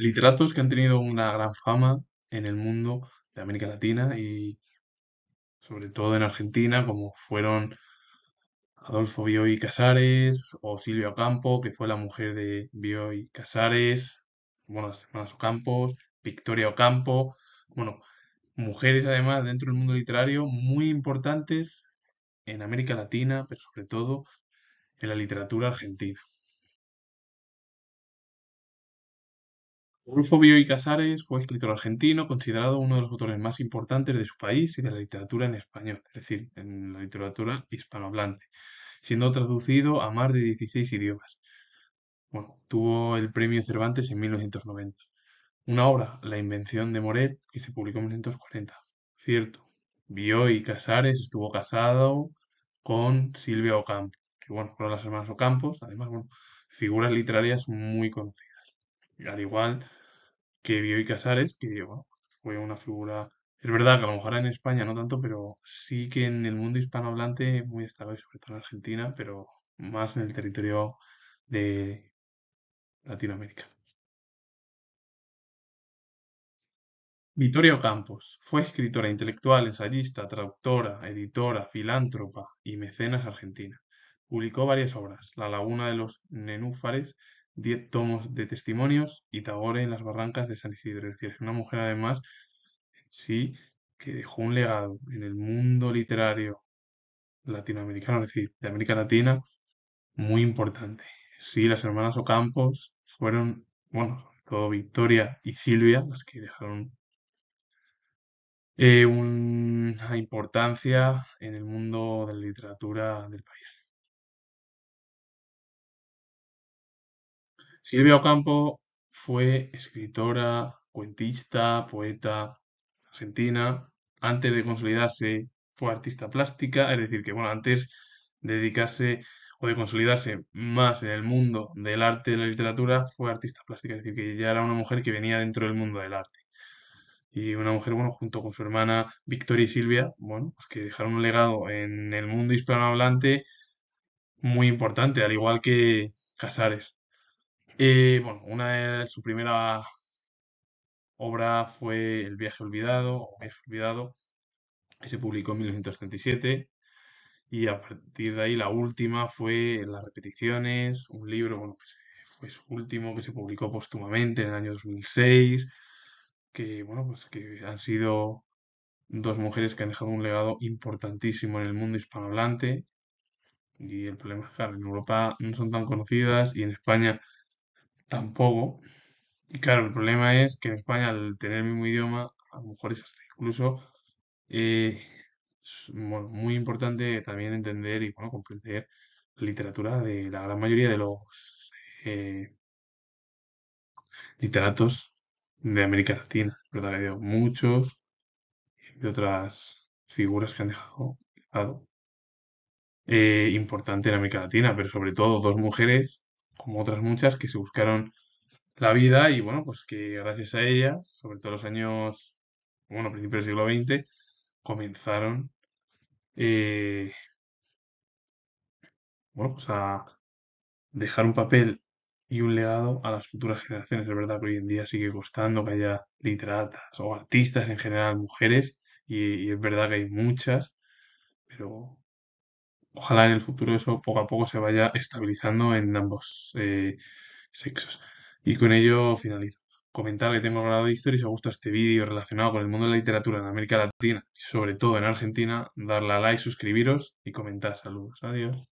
literatos que han tenido una gran fama en el mundo de América Latina y sobre todo en Argentina, como fueron Adolfo Bioy Casares o Silvia Ocampo, que fue la mujer de Bioy Casares, bueno, las hermanas Ocampos, Victoria Ocampo, bueno, mujeres además dentro del mundo literario muy importantes en América Latina, pero sobre todo en la literatura argentina. Rufo Bioy y Casares fue escritor argentino, considerado uno de los autores más importantes de su país y de la literatura en español, es decir, en la literatura hispanohablante, siendo traducido a más de 16 idiomas. Bueno, tuvo el premio Cervantes en 1990. Una obra, La invención de Moret, que se publicó en 1940. Cierto, Bioy Casares estuvo casado con Silvia Ocampo, que bueno, fueron las hermanas Ocampos, además, bueno, figuras literarias muy conocidas al igual que y Casares, que fue una figura, es verdad que a lo mejor en España no tanto, pero sí que en el mundo hispanohablante muy destacado, sobre todo en Argentina, pero más en el territorio de Latinoamérica. Vittorio Campos fue escritora intelectual, ensayista, traductora, editora, filántropa y mecenas argentina. Publicó varias obras, La laguna de los nenúfares Diez tomos de testimonios y Tagore en las barrancas de San Isidro. Es decir, es una mujer además, sí, que dejó un legado en el mundo literario latinoamericano, es decir, de América Latina, muy importante. Sí, las hermanas Ocampos fueron, bueno, sobre todo Victoria y Silvia, las que dejaron eh, una importancia en el mundo de la literatura del país. Silvia Ocampo fue escritora, cuentista, poeta argentina. Antes de consolidarse fue artista plástica, es decir, que bueno, antes de dedicarse o de consolidarse más en el mundo del arte y de la literatura, fue artista plástica, es decir, que ya era una mujer que venía dentro del mundo del arte. Y una mujer, bueno, junto con su hermana Victoria y Silvia, bueno, pues que dejaron un legado en el mundo hispanohablante muy importante, al igual que Casares. Eh, bueno, una de su primera obra fue El viaje olvidado, o olvidado, que se publicó en 1937. Y a partir de ahí la última fue Las repeticiones, un libro, bueno, pues fue su último que se publicó póstumamente en el año 2006, que, bueno, pues que han sido dos mujeres que han dejado un legado importantísimo en el mundo hispanohablante. Y el problema es que en Europa no son tan conocidas y en España tampoco. Y claro, el problema es que en España, al tener el mismo idioma, a lo mejor es hasta incluso es, eh, muy importante también entender y bueno, comprender la literatura de la gran mayoría de los eh, literatos de América Latina. pero Ha habido muchos y otras figuras que han dejado, dejado eh, importante en América Latina, pero sobre todo dos mujeres como otras muchas que se buscaron la vida y bueno, pues que gracias a ellas, sobre todo los años, bueno, principios del siglo XX, comenzaron eh, bueno, pues a dejar un papel y un legado a las futuras generaciones. Es verdad que hoy en día sigue costando que haya literatas o artistas en general, mujeres, y es verdad que hay muchas, pero ojalá en el futuro eso poco a poco se vaya estabilizando en ambos eh, sexos. Y con ello finalizo. Comentar que tengo grado de historia y si os gusta este vídeo relacionado con el mundo de la literatura en América Latina y sobre todo en Argentina, darle a like, suscribiros y comentar. Saludos, adiós.